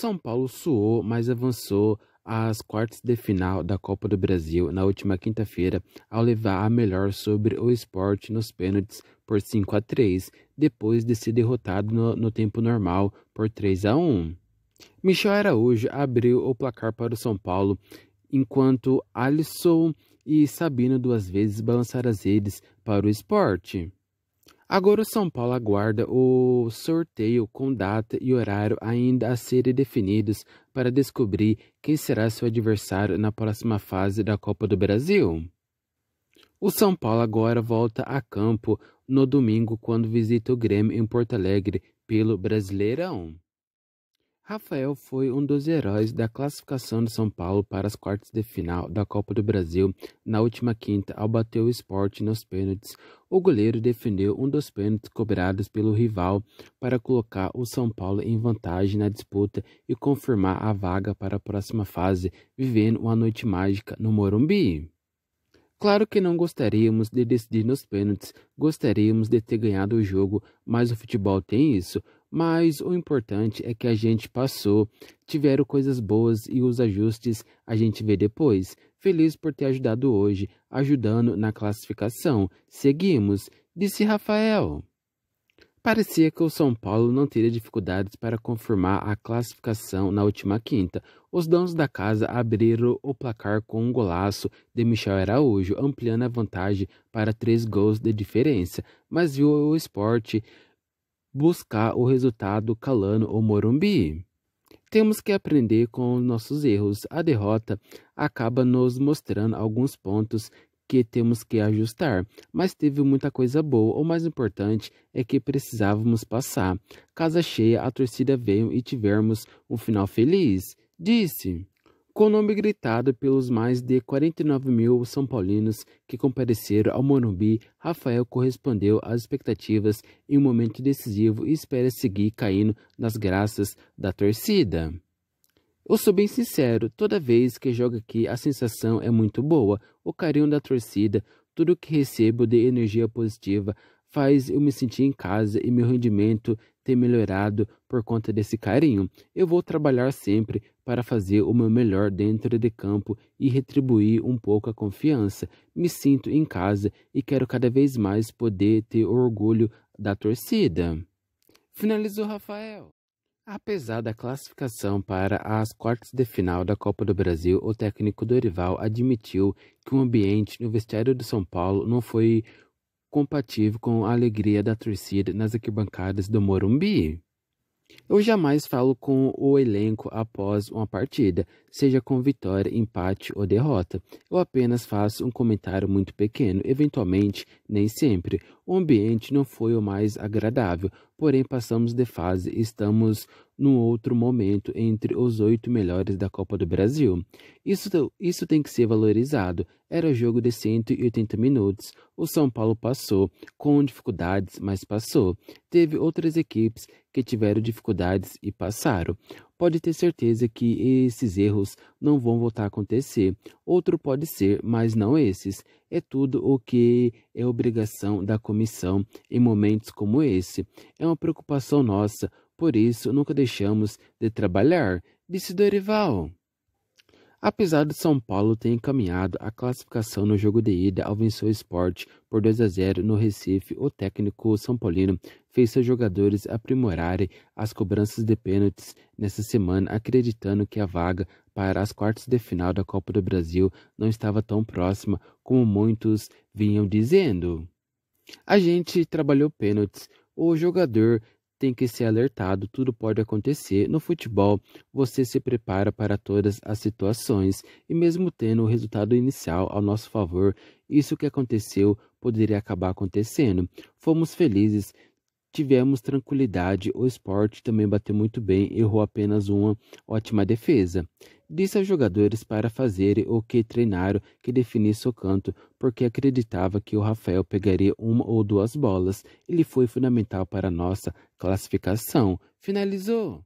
São Paulo suou, mas avançou às quartas de final da Copa do Brasil na última quinta-feira, ao levar a melhor sobre o esporte nos pênaltis por 5 a 3, depois de ser derrotado no, no tempo normal por 3 a 1. Michel Araújo abriu o placar para o São Paulo, enquanto Alisson e Sabino duas vezes balançaram as redes para o esporte. Agora o São Paulo aguarda o sorteio com data e horário ainda a serem definidos para descobrir quem será seu adversário na próxima fase da Copa do Brasil. O São Paulo agora volta a campo no domingo quando visita o Grêmio em Porto Alegre pelo Brasileirão. Rafael foi um dos heróis da classificação do São Paulo para as quartas de final da Copa do Brasil na última quinta ao bater o esporte nos pênaltis. O goleiro defendeu um dos pênaltis cobrados pelo rival para colocar o São Paulo em vantagem na disputa e confirmar a vaga para a próxima fase, vivendo uma noite mágica no Morumbi. Claro que não gostaríamos de decidir nos pênaltis, gostaríamos de ter ganhado o jogo, mas o futebol tem isso. Mas o importante é que a gente passou, tiveram coisas boas e os ajustes a gente vê depois. Feliz por ter ajudado hoje, ajudando na classificação. Seguimos, disse Rafael. Parecia que o São Paulo não teria dificuldades para confirmar a classificação na última quinta. Os donos da casa abriram o placar com um golaço de Michel Araújo, ampliando a vantagem para três gols de diferença, mas viu o esporte buscar o resultado calando o Morumbi. Temos que aprender com os nossos erros. A derrota acaba nos mostrando alguns pontos que temos que ajustar, mas teve muita coisa boa. O mais importante é que precisávamos passar. Casa cheia, a torcida veio e tivemos um final feliz, disse com o nome gritado pelos mais de 49 mil são paulinos que compareceram ao Morumbi, Rafael correspondeu às expectativas em um momento decisivo e espera seguir caindo nas graças da torcida. Eu sou bem sincero, toda vez que jogo aqui a sensação é muito boa, o carinho da torcida, tudo que recebo de energia positiva faz eu me sentir em casa e meu rendimento ter melhorado por conta desse carinho. Eu vou trabalhar sempre para fazer o meu melhor dentro de campo e retribuir um pouco a confiança. Me sinto em casa e quero cada vez mais poder ter orgulho da torcida. Finalizou Rafael. Apesar da classificação para as quartas de final da Copa do Brasil, o técnico Dorival admitiu que o ambiente no vestiário do São Paulo não foi compatível com a alegria da torcida nas arquibancadas do Morumbi. Eu jamais falo com o elenco após uma partida, seja com vitória, empate ou derrota. Eu apenas faço um comentário muito pequeno, eventualmente, nem sempre. O ambiente não foi o mais agradável, porém passamos de fase e estamos num outro momento entre os oito melhores da Copa do Brasil. Isso, isso tem que ser valorizado. Era jogo de 180 minutos. O São Paulo passou, com dificuldades, mas passou. Teve outras equipes que tiveram dificuldades e passaram. Pode ter certeza que esses erros não vão voltar a acontecer. Outro pode ser, mas não esses. É tudo o que é obrigação da comissão em momentos como esse. É uma preocupação nossa por isso, nunca deixamos de trabalhar, disse Dorival. Apesar do São Paulo ter encaminhado a classificação no jogo de ida ao vencer o esporte por 2 a 0 no Recife, o técnico São Paulino fez seus jogadores aprimorarem as cobranças de pênaltis nessa semana, acreditando que a vaga para as quartas de final da Copa do Brasil não estava tão próxima como muitos vinham dizendo. A gente trabalhou pênaltis. O jogador tem que ser alertado, tudo pode acontecer. No futebol, você se prepara para todas as situações e mesmo tendo o resultado inicial ao nosso favor, isso que aconteceu poderia acabar acontecendo. Fomos felizes, tivemos tranquilidade, o esporte também bateu muito bem, errou apenas uma ótima defesa. Disse aos jogadores para fazerem o que treinaram que definisse o canto, porque acreditava que o Rafael pegaria uma ou duas bolas. Ele foi fundamental para nossa classificação. Finalizou!